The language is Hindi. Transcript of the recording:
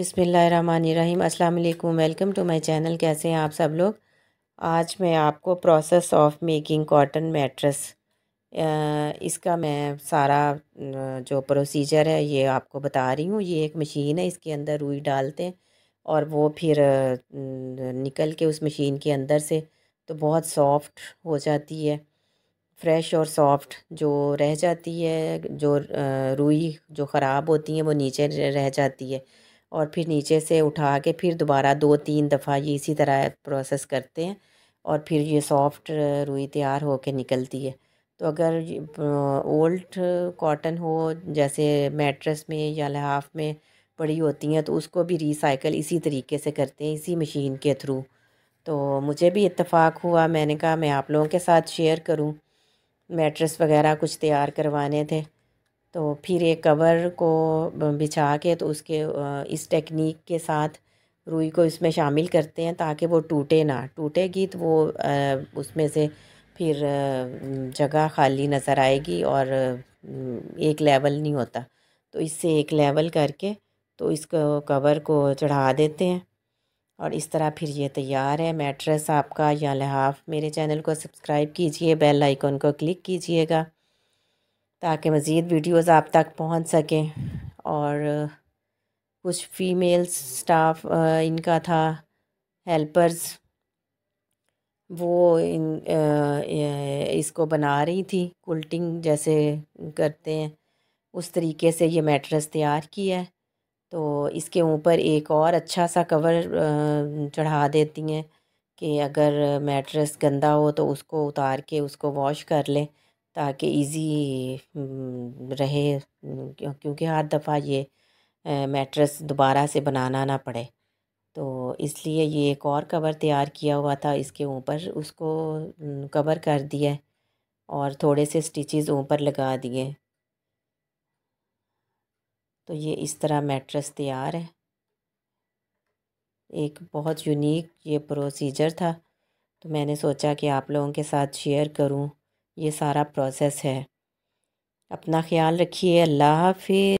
बिसमीम् अल्लाम वेलकम टू माय चैनल कैसे हैं आप सब लोग आज मैं आपको process of making cotton mattress इसका मैं सारा जो प्रोसीजर है ये आपको बता रही हूँ ये एक मशीन है इसके अंदर रुई डालते हैं और वो फिर निकल के उस मशीन के अंदर से तो बहुत सॉफ्ट हो जाती है फ्रेश और सॉफ्ट जो रह जाती है जो रुई जो ख़राब होती है वो नीचे रह जाती है और फिर नीचे से उठा के फिर दोबारा दो तीन दफ़ा ये इसी तरह प्रोसेस करते हैं और फिर ये सॉफ्ट रुई तैयार के निकलती है तो अगर ओल्ड कॉटन हो जैसे मैट्रेस में या लहाफ में पड़ी होती हैं तो उसको भी रिसाइकल इसी तरीके से करते हैं इसी मशीन के थ्रू तो मुझे भी इतफाक़ हुआ मैंने कहा मैं आप लोगों के साथ शेयर करूं मैट्रेस वगैरह कुछ तैयार करवाने थे तो फिर एक कवर को बिछा के तो उसके इस टेक्निक के साथ रुई को इसमें शामिल करते हैं ताकि वो टूटे ना टूटेगी तो वो उसमें से फिर जगह खाली नज़र आएगी और एक लेवल नहीं होता तो इससे एक लेवल करके तो इसको कवर को चढ़ा देते हैं और इस तरह फिर ये तैयार है मैट्रेस आपका या लिहाफ मेरे चैनल को सब्सक्राइब कीजिए बेल आइकॉन को क्लिक कीजिएगा ताकि मज़ीद वीडियोस आप तक पहुंच सकें और कुछ फीमेल स्टाफ इनका था हेल्पर्स वो इन इसको बना रही थी कुल्टिंग जैसे करते हैं उस तरीके से ये मैट्रेस तैयार किया है तो इसके ऊपर एक और अच्छा सा कवर चढ़ा देती हैं कि अगर मैट्रेस गंदा हो तो उसको उतार के उसको वॉश कर लें ताकि इजी रहे क्योंकि हर दफ़ा ये मैट्रेस दोबारा से बनाना ना पड़े तो इसलिए ये एक और कवर तैयार किया हुआ था इसके ऊपर उसको कवर कर दिया और थोड़े से स्टिचेस ऊपर लगा दिए तो ये इस तरह मैट्रेस तैयार है एक बहुत यूनिक ये प्रोसीजर था तो मैंने सोचा कि आप लोगों के साथ शेयर करूं ये सारा प्रोसेस है अपना ख्याल रखिए अल्लाह हाफि